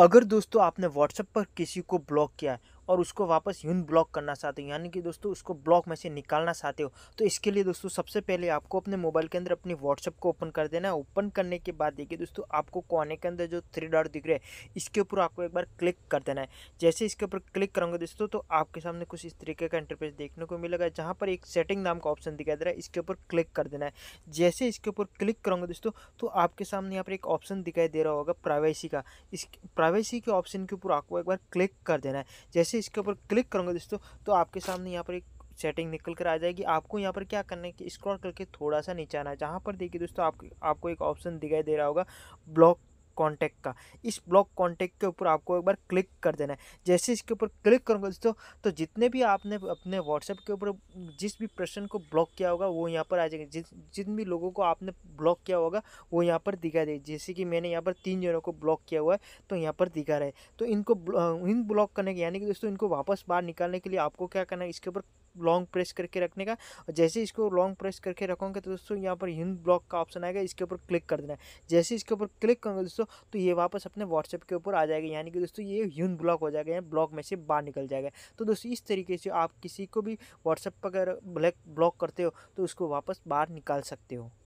अगर दोस्तों आपने व्हाट्सएप पर किसी को ब्लॉक किया है और उसको वापस यून ब्लॉक करना चाहते हो यानी कि दोस्तों उसको ब्लॉक में से निकालना चाहते हो तो इसके लिए दोस्तों सबसे पहले आपको अपने मोबाइल के अंदर अपनी व्हाट्सअप को ओपन कर देना है ओपन करने के बाद देखिए दोस्तों आपको कोने के अंदर जो थ्री डॉट दिख रहे हैं इसके ऊपर आपको एक बार क्लिक कर देना है जैसे इसके ऊपर क्लिक करोगे दोस्तों तो आपके सामने कुछ इस तरीके का इंटरफेस देखने को मिलेगा जहाँ पर एक सेटिंग नाम का ऑप्शन दिखाई दे रहा है इसके ऊपर क्लिक कर देना है जैसे इसके ऊपर क्लिक करोगे दोस्तों तो आपके सामने यहाँ पर एक ऑप्शन दिखाई दे रहा होगा प्राइवेसी का इस प्राइवेसी के ऑप्शन के ऊपर आपको एक बार क्लिक कर देना है जैसे इसके ऊपर क्लिक करूँगा दोस्तों तो आपके सामने यहाँ पर एक सेटिंग निकल कर आ जाएगी आपको यहाँ पर क्या करना है कि स्क्रॉल करके थोड़ा सा नीचे आना है जहाँ पर देखिए दोस्तों आप, आपको एक ऑप्शन दिखाई दे रहा होगा ब्लॉक कॉन्टैक्ट का इस ब्लॉक कॉन्टैक्ट के ऊपर आपको एक बार क्लिक कर देना है जैसे इसके ऊपर क्लिक करूँगा दोस्तों तो जितने भी आपने अपने व्हाट्सएप के ऊपर जिस भी पर्सन को ब्लॉक किया होगा वो यहाँ पर आ जाएंगे जिस जिन भी लोगों को आपने ब्लॉक किया होगा वो यहाँ पर दिखा देगा जैसे कि मैंने यहाँ पर तीन जनों को ब्लॉक किया हुआ है तो यहाँ पर दिखा रहे तो इनको इन ब्लॉक करने के यानी कि दोस्तों इनको वापस बाहर निकालने के लिए आपको क्या करना है इसके ऊपर लॉन्ग प्रेस करके रखने का और जैसे इसको लॉन्ग प्रेस करके रखोगे तो दोस्तों यहाँ पर हिंद ब्लॉक का ऑप्शन आएगा इसके ऊपर क्लिक कर देना है जैसे इसके ऊपर क्लिक करोगे दोस्तों तो ये वापस अपने व्हाट्सएप के ऊपर आ जाएगा यानी कि दोस्तों ये हिंद ब्लॉक हो जाएगा या ब्लॉक में से बाहर निकल जाएगा तो दोस्तों इस तरीके से आप किसी को भी व्हाट्सएप पर अगर ब्लैक ब्लॉक करते हो तो उसको वापस बाहर निकाल सकते हो